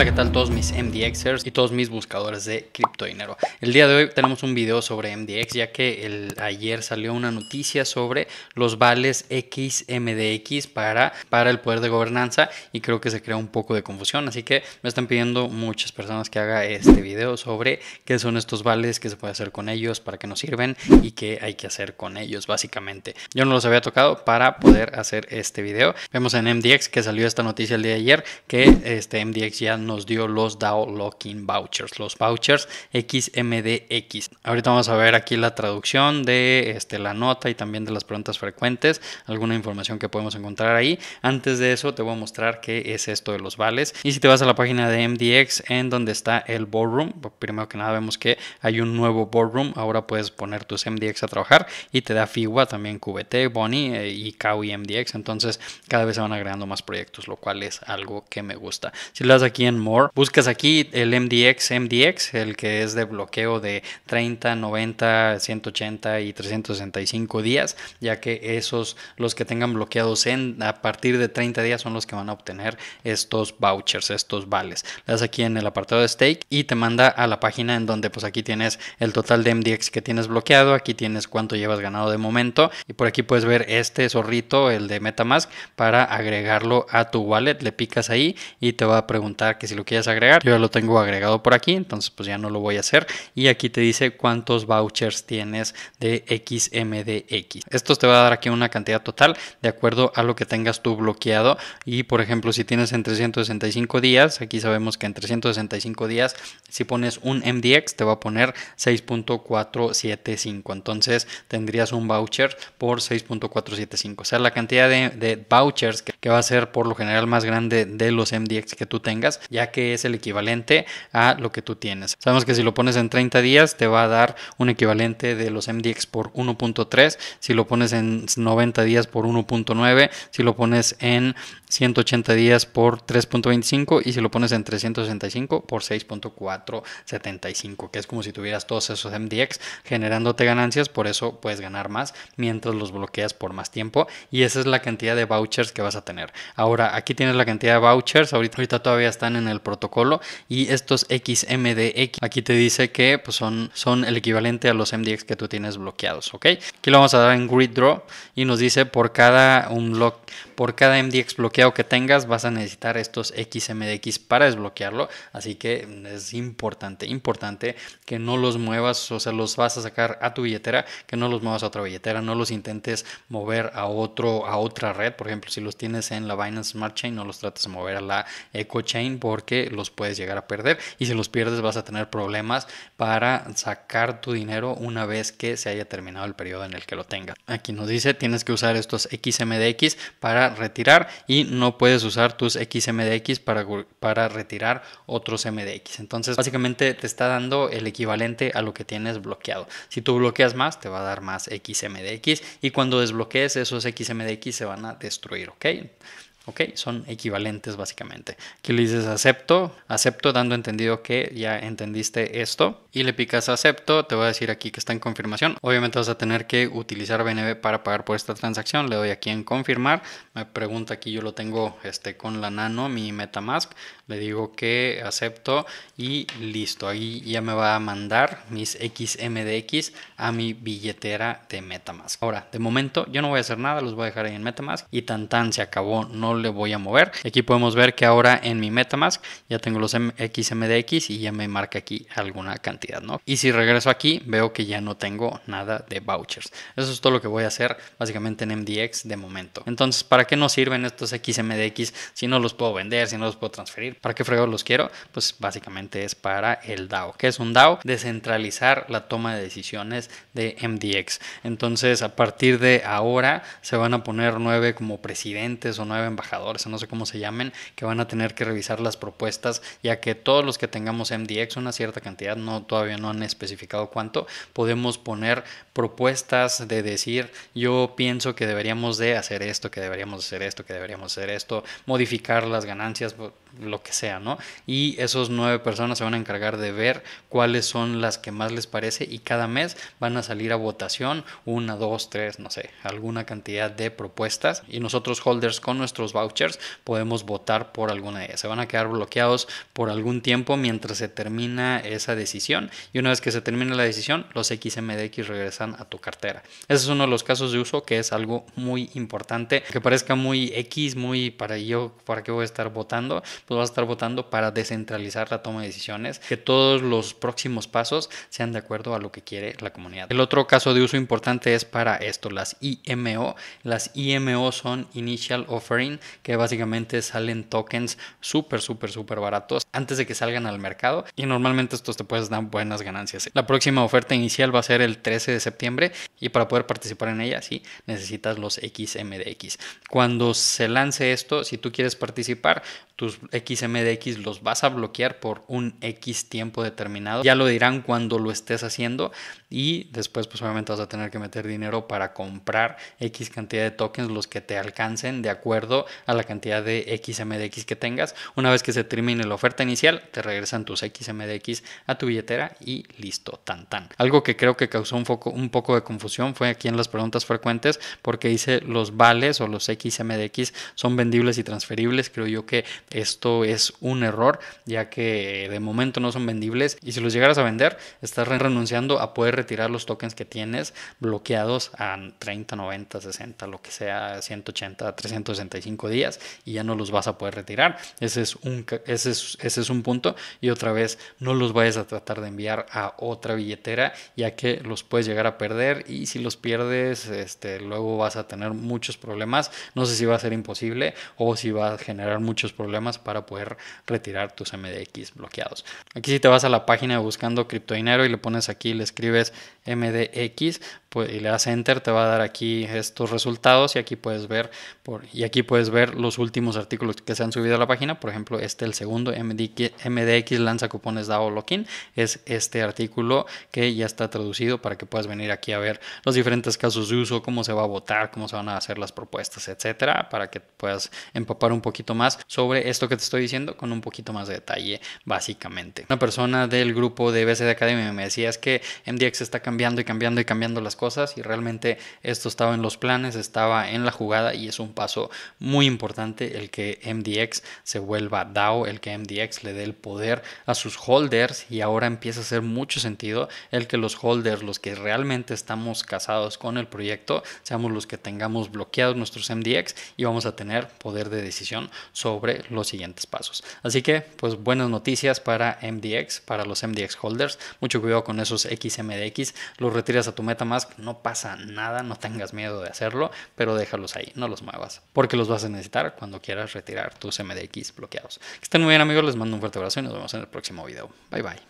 Hola, ¿qué tal todos mis MDXers y todos mis buscadores de cripto dinero? El día de hoy tenemos un video sobre MDX, ya que el, ayer salió una noticia sobre los vales XMDX para, para el poder de gobernanza y creo que se crea un poco de confusión, así que me están pidiendo muchas personas que haga este video sobre qué son estos vales, qué se puede hacer con ellos, para qué nos sirven y qué hay que hacer con ellos, básicamente. Yo no los había tocado para poder hacer este video. Vemos en MDX que salió esta noticia el día de ayer que este MDX ya no nos dio los DAO Locking Vouchers, los vouchers XMDX. Ahorita vamos a ver aquí la traducción de este, la nota y también de las preguntas frecuentes, alguna información que podemos encontrar ahí. Antes de eso te voy a mostrar qué es esto de los vales. Y si te vas a la página de MDX en donde está el boardroom, pues, primero que nada vemos que hay un nuevo boardroom, ahora puedes poner tus MDX a trabajar y te da FIWA, también QBT, Bonnie eh, y MDX, entonces cada vez se van agregando más proyectos, lo cual es algo que me gusta. Si le das aquí en Buscas aquí el MDX, MDX, el que es de bloqueo de 30, 90, 180 y 365 días, ya que esos, los que tengan bloqueados en a partir de 30 días son los que van a obtener estos vouchers, estos vales. Le das aquí en el apartado de stake y te manda a la página en donde pues aquí tienes el total de MDX que tienes bloqueado, aquí tienes cuánto llevas ganado de momento y por aquí puedes ver este zorrito, el de MetaMask, para agregarlo a tu wallet, le picas ahí y te va a preguntar que si lo quieres agregar. Yo ya lo tengo agregado por aquí, entonces pues ya no lo voy a hacer. Y aquí te dice cuántos vouchers tienes de XMDX. Esto te va a dar aquí una cantidad total de acuerdo a lo que tengas tú bloqueado. Y por ejemplo, si tienes en 365 días, aquí sabemos que en 365 días, si pones un MDX, te va a poner 6.475. Entonces tendrías un voucher por 6.475. O sea, la cantidad de, vouchers que, va a ser por lo general más grande de los MDX que tú tengas, ya que es el equivalente a lo que tú tienes. Sabemos que si lo pones en 30 días te va a dar un equivalente de los MDX por 1.3, si lo pones en 90 días por 1.9, si lo pones en 180 días por 3.25 y si lo pones en 365 por 6.475, que es como si tuvieras todos esos MDX generándote ganancias, por eso puedes ganar más mientras los bloqueas por más tiempo y esa es la cantidad de vouchers que vas a tener. Ahora, aquí tienes la cantidad de vouchers, ahorita, ahorita todavía están en el protocolo y estos XMDX aquí te dice que pues, son, son el equivalente a los MDX que tú tienes bloqueados, ¿ok? Aquí lo vamos a dar en grid draw y nos dice por cada un block, por cada MDX bloqueado que tengas vas a necesitar estos XMDX para desbloquearlo, así que es importante, importante que no los muevas, o sea, los vas a sacar a tu billetera, que no los muevas a otra billetera, no los intentes mover a otro a otra red, por ejemplo, si los tienes en la Binance Smart Chain, no los trates de mover a la EcoChain por porque los puedes llegar a perder y si los pierdes vas a tener problemas para sacar tu dinero una vez que se haya terminado el periodo en el que lo tengas. Aquí nos dice tienes que usar estos XMDX para retirar y no puedes usar tus XMDX para, para retirar otros MDX. Entonces básicamente te está dando el equivalente a lo que tienes bloqueado. Si tú bloqueas más te va a dar más XMDX y cuando desbloquees esos XMDX se van a destruir, ¿ok? ¿ok? Son equivalentes básicamente. Aquí le dices acepto, acepto dando entendido que ya entendiste esto y le picas acepto, te voy a decir aquí que está en confirmación. Obviamente vas a tener que utilizar BNB para pagar por esta transacción, le doy aquí en confirmar, me pregunta aquí, yo lo tengo este, con la nano, mi Metamask, le digo que acepto y listo, ahí ya me va a mandar mis XMDX a mi billetera de Metamask. Ahora, de momento yo no voy a hacer nada, los voy a dejar ahí en Metamask y tan tan se acabó, no le voy a mover. Aquí podemos ver que ahora en mi Metamask ya tengo los XMDX y ya me marca aquí alguna cantidad, ¿no? Y si regreso aquí, veo que ya no tengo nada de vouchers. Eso es todo lo que voy a hacer básicamente en MDX de momento. Entonces, ¿para qué nos sirven estos XMDX si no los puedo vender, si no los puedo transferir? ¿Para qué fregados los quiero? Pues básicamente es para el DAO. ¿Qué es un DAO? Descentralizar la toma de decisiones de MDX. Entonces, a partir de ahora se van a poner nueve como presidentes o nueve embajadores no sé cómo se llamen, que van a tener que revisar las propuestas, ya que todos los que tengamos MDX, una cierta cantidad, no todavía no han especificado cuánto, podemos poner propuestas de decir, yo pienso que deberíamos de hacer esto, que deberíamos hacer esto, que deberíamos hacer esto, modificar las ganancias, lo que sea, ¿no? Y esos nueve personas se van a encargar de ver cuáles son las que más les parece y cada mes van a salir a votación una, dos, tres, no sé, alguna cantidad de propuestas y nosotros holders con nuestros vouchers podemos votar por alguna de ellas. Se van a quedar bloqueados por algún tiempo mientras se termina esa decisión y una vez que se termina la decisión, los XMDX regresan a tu cartera. Ese es uno de los casos de uso que es algo muy importante, que parezca muy X, muy para yo, para qué voy a estar votando, pues vas a estar votando para descentralizar la toma de decisiones, que todos los próximos pasos sean de acuerdo a lo que quiere la comunidad. El otro caso de uso importante es para esto, las IMO. Las IMO son Initial Offering, que básicamente salen tokens súper, súper, súper baratos antes de que salgan al mercado y normalmente estos te puedes dar buenas ganancias. La próxima oferta inicial va a ser el 13 de septiembre y para poder participar en ella, sí, necesitas los XMDX. Cuando se lance esto, si tú quieres participar, tus XMDX los vas a bloquear por un X tiempo determinado. Ya lo dirán cuando lo estés haciendo y después pues obviamente vas a tener que meter dinero para comprar X cantidad de tokens, los que te alcancen de acuerdo a la cantidad de XMDX que tengas. Una vez que se termine la oferta inicial, te regresan tus XMDX a tu billetera y listo, tan tan. Algo que creo que causó un, un poco de confusión fue aquí en las preguntas frecuentes porque dice los vales o los XMDX son vendibles y transferibles. Creo yo que esto esto es un error, ya que eh, de momento no son vendibles y si los llegaras a vender, estás renunciando a poder retirar los tokens que tienes bloqueados a 30, 90, 60, lo que sea, 180, 365 días y ya no los vas a poder retirar. Ese es un, ese ese es un punto y otra vez no los vayas a tratar de enviar a otra billetera, ya que los puedes llegar a perder y si los pierdes, este, luego vas a tener muchos problemas. No sé si va a ser imposible o si va a generar muchos problemas para poder retirar tus MDX bloqueados. Aquí si te vas a la página buscando criptodinero y le pones aquí, le escribes MDX, pues, y le das enter, te va a dar aquí estos resultados y aquí puedes ver por, y aquí puedes ver los últimos artículos que se han subido a la página. Por ejemplo, este el segundo MDX, lanza cupones DAO Login es este artículo que ya está traducido para que puedas venir aquí a ver los diferentes casos de uso, cómo se va a votar, cómo se van a hacer las propuestas, etcétera, para que puedas empapar un poquito más sobre esto que te estoy diciendo con un poquito más de detalle, básicamente. Una persona del grupo de BCD Academy me decía es que MDX está cambiando y cambiando y cambiando las cosas y realmente esto estaba en los planes, estaba en la jugada y es un paso muy importante el que MDX se vuelva DAO, el que MDX le dé el poder a sus holders y ahora empieza a hacer mucho sentido el que los holders, los que realmente estamos casados con el proyecto, seamos los que tengamos bloqueados nuestros MDX y vamos a tener poder de decisión sobre los siguientes pasos. Así que, pues buenas noticias para MDX, para los MDX holders. Mucho cuidado con esos XMDX, los retiras a tu meta MetaMask no pasa nada, no tengas miedo de hacerlo, pero déjalos ahí, no los muevas, porque los vas a necesitar cuando quieras retirar tus MDX bloqueados. Que estén muy bien amigos, les mando un fuerte abrazo y nos vemos en el próximo video. Bye bye.